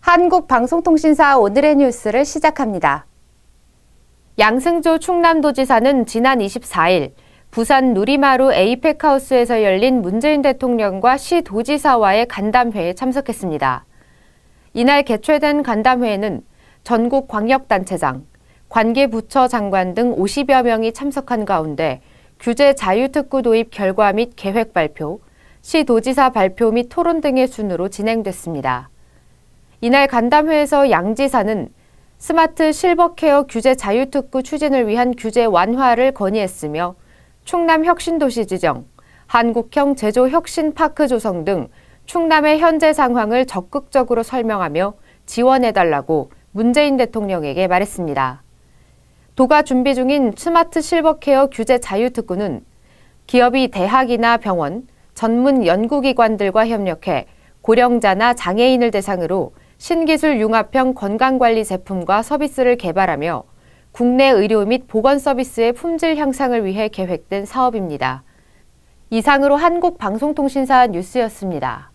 한국방송통신사 오늘의 뉴스를 시작합니다. 양승조 충남도지사는 지난 24일 부산 누리마루 에이펙하우스에서 열린 문재인 대통령과 시 도지사와의 간담회에 참석했습니다. 이날 개최된 간담회에는 전국 광역단체장, 관계부처 장관 등 50여 명이 참석한 가운데 규제 자유특구 도입 결과 및 계획 발표, 시도지사 발표 및 토론 등의 순으로 진행됐습니다. 이날 간담회에서 양 지사는 스마트 실버케어 규제 자유특구 추진을 위한 규제 완화를 건의했으며 충남 혁신도시 지정, 한국형 제조혁신파크 조성 등 충남의 현재 상황을 적극적으로 설명하며 지원해달라고 문재인 대통령에게 말했습니다. 도가 준비 중인 스마트 실버케어 규제 자유특구는 기업이 대학이나 병원, 전문 연구기관들과 협력해 고령자나 장애인을 대상으로 신기술 융합형 건강관리 제품과 서비스를 개발하며 국내 의료 및 보건 서비스의 품질 향상을 위해 계획된 사업입니다. 이상으로 한국방송통신사 뉴스였습니다.